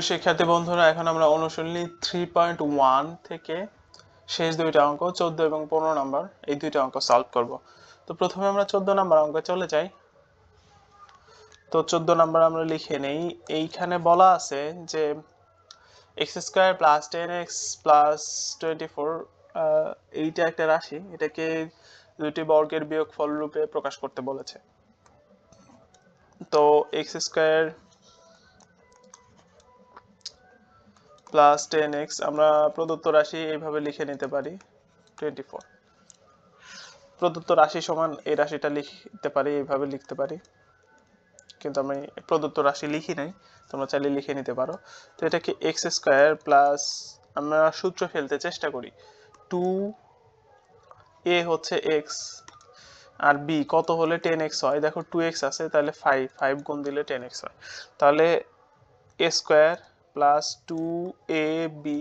প্রিয় শিক্ষার্থী বন্ধুরা এখন আমরা অনুশীলনী থ্রি পয়েন্ট ওয়ান থেকে শেষ দুইটা অঙ্ক চোদ্দ এবং পনেরো নাম্বার এই দুইটা অঙ্ক সলভ করব তো প্রথমে আমরা চোদ্দ নম্বর অঙ্কে চলে যাই তো চোদ্দ নাম্বার আমরা লিখে নেই এইখানে বলা আছে যে x square plus ten x plus twenty four এইটা একটা রাশি এটাকে দুটি বর্গের বিয়োগ ফল রূপে প্রকাশ করতে বলেছে তো x square plus ten x আমরা প্রদত্ত রাশি এইভাবে লিখে নিতে পারি টোয়েন্টি ফোর প্রদত্ত রাশি সমান এই রাশিটা লিখতে পারি এইভাবে লিখতে পারি কিন্তু আমি প্রদত্ত রাশি লিখি নাই তোমরা চাইলে লিখে নিতে পারো তো এটাকে এক্স স্কোয়ার প্লাস আমরা সূত্র ফেলতে চেষ্টা করি টু এ হচ্ছে এক্স আর বি কত হলে টেন এক্স হয় দেখো টু এক্স আছে তাহলে ফাইভ ফাইভ গুণ দিলে টেন এক্স হয় তাহলে a square plus two a b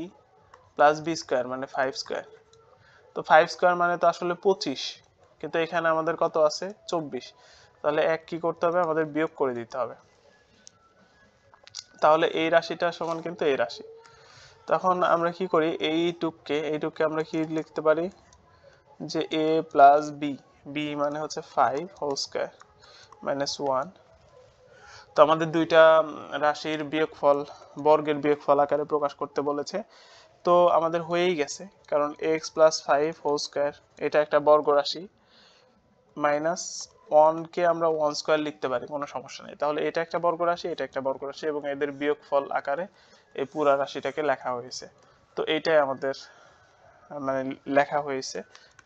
plus b square মানে ফাইভ স্কোয়ার তো ফাইভ স্কোয়ার মানে তো আসলে পঁচিশ কিন্তু এখানে আমাদের কত আছে চব্বিশ তাহলে এক কি করতে হবে আমাদের বিয়োগ করে দিতে হবে তাহলে এই রাশিটা সমান কিন্তু এই রাশি তখন আমরা কি করি এই টুককে এই টুককে আমরা কি লিখতে পারি যে এ প্লাস বি বি মানে হচ্ছে five whole square minus one তো আমাদের দুইটা রাশির বিয়োগফল বর্গের বিয়োগফল আকারে প্রকাশ করতে বলেছে তো আমাদের হয়েই গেছে কারণ x plus five whole square এটা একটা বর্গ রাশি মাইনাস ওয়ানকে আমরা ওয়ান স্কোয়ার লিখতে পারি কোনো সমস্যা নেই তাহলে এটা একটা বর্গ রাশি এটা একটা বর্গ রাশি এবং এদের বিয়োগফল আকারে এই পুরা রাশিটাকে লেখা হয়েছে তো এটাই আমাদের মানে লেখা হয়েছে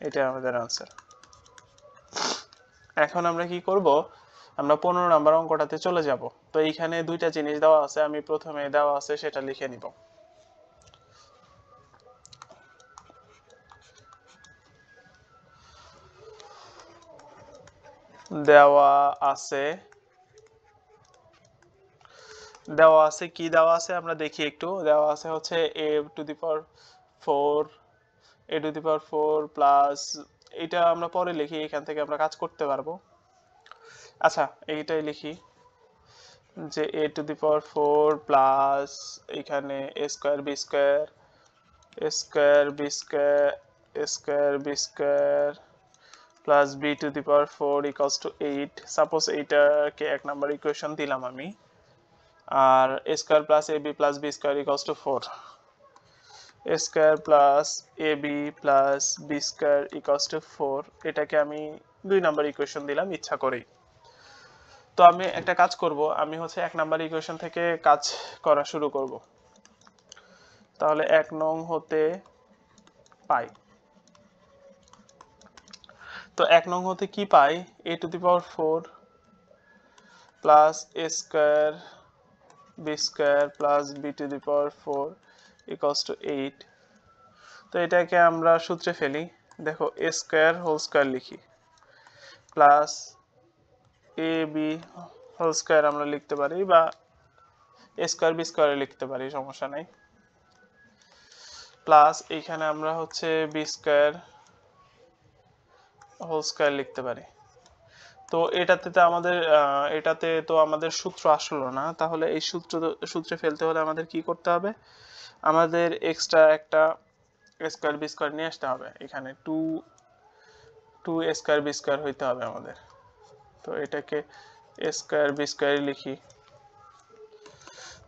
এটাই আমাদের আনসার এখন আমরা কি করব আমরা পনেরো নাম্বার অঙ্কটাতে চলে যাব তো এইখানে দুইটা জিনিস দেওয়া আছে আমি প্রথমে দেওয়া আছে সেটা লিখে নিব দেওয়া আছে দেওয়া আছে কি দেওয়া আছে আমরা দেখি একটু দেওয়া আছে হচ্ছে a to the power four a to the power four plus এটা আমরা পরে লিখি এখান থেকে আমরা কাজ করতে পারবো আচ্ছা এইটাই লিখি যে a to the power four plus এখানে a square b square a square b square a square b square plus b to the power four equals to eight suppose এইটাকে এক নাম্বার ইকুয়েশন দিলাম আমি আর a square plus a b plus b square equals to four a square plus a b plus b square equals to four এটাকে আমি দুই number equation দিলাম ইচ্ছা করেই তো আমি একটা কাজ করব আমি হচ্ছে এক নাম্বার ইকুয়েশন থেকে কাজ করা শুরু করব তাহলে এক নং হতে পাই তো এক নং হতে কি পাই a to the power four plus a square b square plus b to the power four equals to eight তো এটাকে আমরা সূত্রে ফেলি দেখো এ স্কোয়ার হোল স্কোয়ার লিখি plus a b whole square আমরা লিখতে পারি বা এ স্কোয়ার বি স্কোয়ারে লিখতে পারি সমস্যা নাই প্লাস এখানে আমরা হচ্ছে বি স্কোয়ার হোল স্কোয়ার লিখতে পারি তো এটাতে তো আমাদের এটাতে তো আমাদের সূত্র আসলো না তাহলে এই সূত্র সূত্রে ফেলতে হলে আমাদের কি করতে হবে আমাদের এক্সট্রা একটা স্কোয়ার বি স্কোয়ার নিয়ে আসতে হবে এখানে two two square b square হইতে হবে আমাদের তো এটাকে স্কোয়ার বি স্কোয়ারই লিখি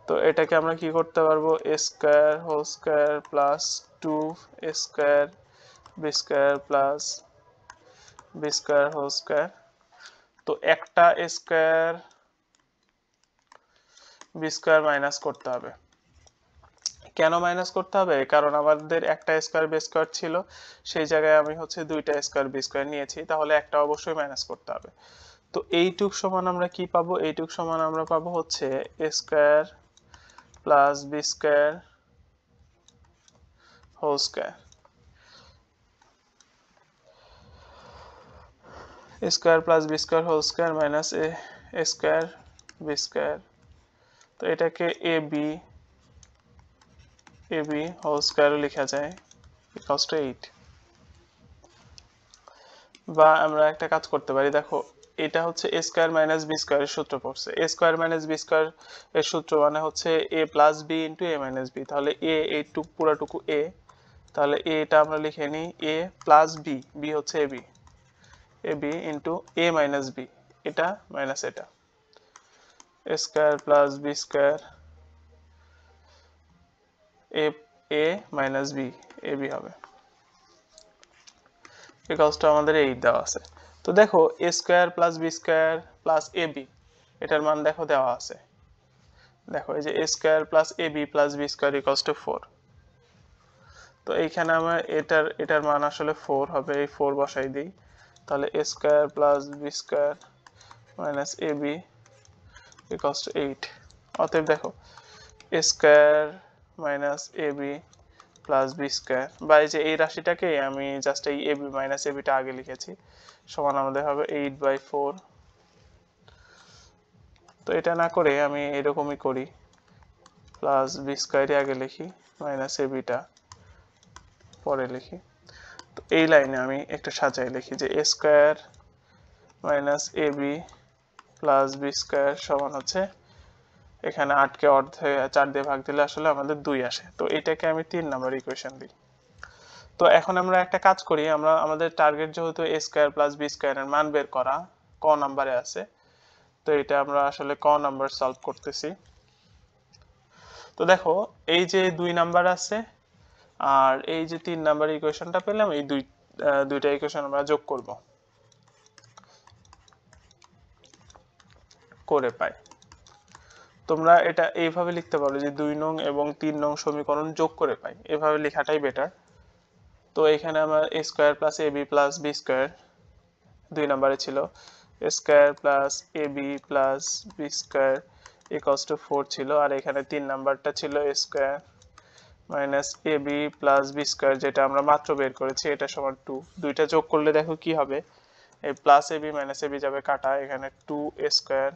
তো এটাকে আমরা কি করতে পারবো a square whole square plus two square b square plus b square whole square তো একটা স্কোয়ার বি স্কোয়ার মাইনাস করতে হবে কেন মাইনাস করতে হবে কারণ আমাদের একটা স্কোয়ার বি স্কোয়ার ছিল সেই জায়গায় আমি হচ্ছে দুইটা স্কোয়ার বি স্কোয়ার নিয়েছি তাহলে একটা অবশ্যই মাইনাস করতে হবে তো এইটুক সমান আমরা কি পাবো এইটুক সমান আমরা পাবো হচ্ছে a square plus b square whole square square plus b square whole square minus a square b square তো এটাকে a b a b whole স্কোয়ারও লেখা যায় ইকস টু এইট বা আমরা একটা কাজ করতে পারি দেখো এটা হচ্ছে এ স্কোয়ার মাইনাস বি স্কোয়ারের সূত্র পড়ছে a square minus b square এর সূত্র মানে হচ্ছে a plus b into a minus b তাহলে এ এইটুকু পুরাটুকু এ তাহলে এটা আমরা লিখে নিই এ প্লাস বি বি হচ্ছে a b a b into a minus b এটা মাইনাস এটা a square plus b square a a minus b a b হবে এই কাজটা আমাদের এই দেওয়া আছে তো দেখো a square plus b square plus a b এটার মান দেখো দেওয়া আছে দেখো এই যে a square plus a b plus b square equals to four তো এইখানে আমার এটার এটার মান আসলে ফোর হবে এই ফোর বসাই দিই তাহলে a square plus b square minus a b equals to eight অতএব দেখো a square minus a b plus b square বা এই যে এই রাশিটাকে আমি জাস্ট এই এ বি মাইনাস এ বিটা আগে লিখেছি সমান আমাদের হবে এইট বাই ফোর তো এটা না করে আমি এরকমই করি প্লাস বি স্কোয়ারই আগে লিখি মাইনাস এ বিটা পরে লিখি তো এই লাইনে আমি একটু সাজাই লিখি যে a square minus a b plus b square সমান হচ্ছে এখানে আটকে অর্ধে চার দিয়ে ভাগ দিলে আসলে আমাদের দুই আসে তো এটাকে আমি তিন নাম্বার ইকুয়েশন দিই তো এখন আমরা একটা কাজ করি আমরা আমাদের টার্গেট যেহেতু এ স্কোয়ার প্লাস বি স্কোয়ারের মান বের করা ক নাম্বারে আছে তো এটা আমরা আসলে ক নাম্বার সলভ করতেছি তো দেখো এই যে দুই নাম্বার আছে আর এই যে তিন নাম্বার ইকুয়েশনটা পেলাম এই দুই দুইটা ইকুয়েশন আমরা যোগ করব করে পাই তোমরা এটা এইভাবে লিখতে পারো যে দুই নং এবং তিন নং সমীকরণ যোগ করে পাই এভাবে লেখাটাই বেটার তো এখানে আমার a square plus a b plus b square দুই নম্বরে ছিল square plus a b plus b square equals to four ছিল আর এখানে তিন নাম্বারটা ছিল square minus a b plus b square যেটা আমরা মাত্র বের করেছি এটা সমান টু দুইটা যোগ করলে দেখো কি হবে এই plus a b minus a b যাবে কাটা এখানে টু এ স্কোয়ার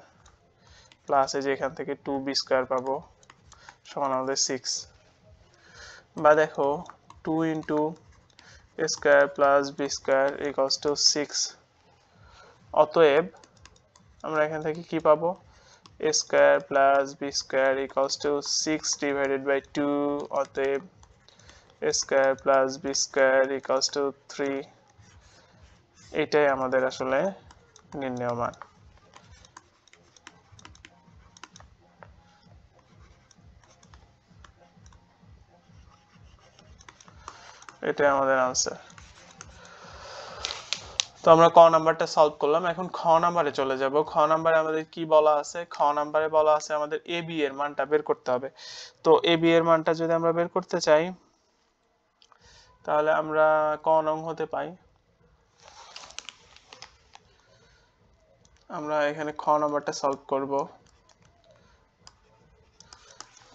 প্লাস এই যে এখান থেকে টু বি স্কোয়ার পাবো সমান আমাদের সিক্স বা দেখো two into square plus b square equals to six অতএব আমরা এখান থেকে কি পাবো a square plus b square equals to 6 divided by 2 অতএব a square plus b square equals to 3 এটাই আমাদের আসলে নির্ণয় মান এটাই আমাদের আনসার তো আমরা ক নাম্বারটা সলভ করলাম এখন খ নাম্বারে চলে যাব খ নাম্বারে আমাদের কি বলা আছে খ নাম্বারে বলা আছে আমাদের এ বি এর মানটা বের করতে হবে তো এ বি এর মানটা যদি আমরা বের করতে চাই তাহলে আমরা ক নং হতে পাই আমরা এখানে খ নাম্বারটা সলভ করব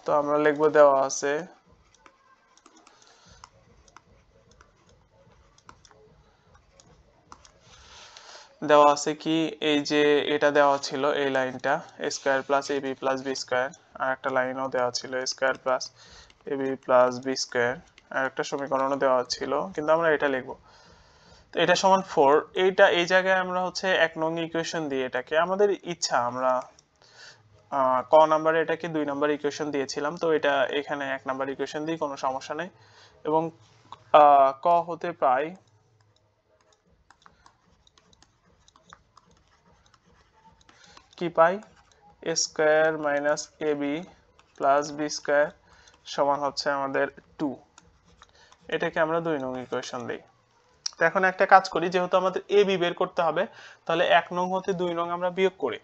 তো আমরা লিখবো দেওয়া আছে দেওয়া আছে কি এই যে এটা দেওয়া ছিল এই লাইনটা square plus a b plus b square আর একটা লাইনও দেওয়া ছিল square plus a b plus b square আর একটা সমীকরণও দেওয়া ছিল কিন্তু আমরা এটা লিখবো তো এটা সমান ফোর এইটা এই জায়গায় আমরা হচ্ছে এক নং ইকুয়েশন দিয়ে এটাকে আমাদের ইচ্ছা আমরা ক নাম্বারে এটাকে দুই নাম্বার ইকুয়েশন দিয়েছিলাম তো এটা এখানে এক নাম্বার ইকুয়েশন দিয়ে কোনো সমস্যা নেই এবং ক হতে প্রায় কি পাই a square minus a b plus b square সমান হচ্ছে আমাদের টু এটাকে আমরা দুই নং ইকুয়েশন দিই তো এখন একটা কাজ করি যেহেতু আমাদের এ বি বের করতে হবে তাহলে এক নং হতে দুই নং আমরা বিয়োগ করি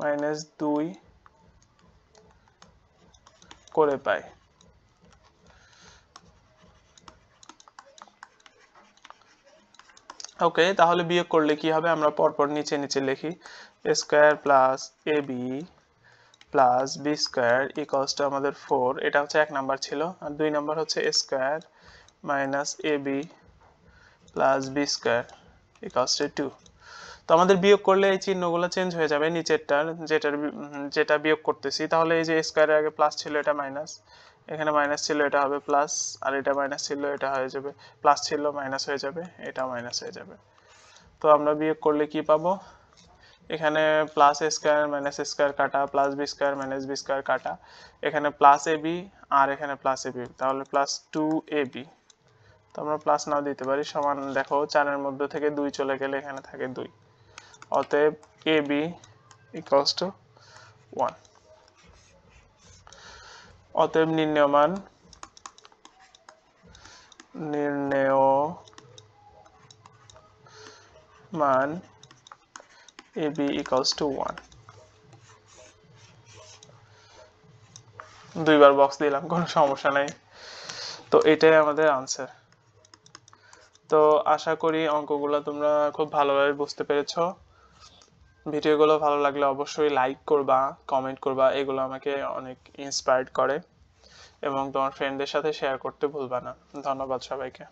মাইনাস দুই করে পাই ওকে তাহলে বিয়োগ করলে কি হবে আমরা পরপর নিচে নিচে লিখি square plus a b plus b square ইকসটা আমাদের ফোর এটা হচ্ছে এক নাম্বার ছিল আর দুই নাম্বার হচ্ছে square minus a b plus b square ইকসটা টু তো আমাদের বিয়োগ করলে এই চিহ্নগুলো চেঞ্জ হয়ে যাবে নিচেরটার যেটার যেটা বিয়োগ করতেছি তাহলে এই যে স্কোয়ারের আগে প্লাস ছিল এটা মাইনাস এখানে মাইনাস ছিল এটা হবে প্লাস আর এটা মাইনাস ছিল এটা হয়ে যাবে প্লাস ছিল মাইনাস হয়ে যাবে এটা মাইনাস হয়ে যাবে তো আমরা বিয়োগ করলে কি পাবো এখানে plus a square minus square কাটা plus b square minus b square কাটা এখানে প্লাস এ বি আর এখানে প্লাস এ বি তাহলে প্লাস টু এ বি তো আমরা প্লাস নাও দিতে পারি সমান দেখো চারের মধ্যে থেকে দুই চলে গেলে এখানে থাকে দুই অতএব a b equals to one অতএব নির্ণয় মান নির্ণেয় মান a b equals to one দুইবার বক্স দিলাম কোনো সমস্যা নাই তো এটাই আমাদের আনসার তো আশা করি অঙ্কগুলো তোমরা খুব ভালোভাবে বুঝতে পেরেছো ভিডিওগুলো ভালো লাগলে অবশ্যই লাইক করবা কমেন্ট করবা এগুলো আমাকে অনেক ইন্সপায়ার্ড করে এবং তোমার ফ্রেন্ডদের সাথে শেয়ার করতে ভুলবা না ধন্যবাদ সবাইকে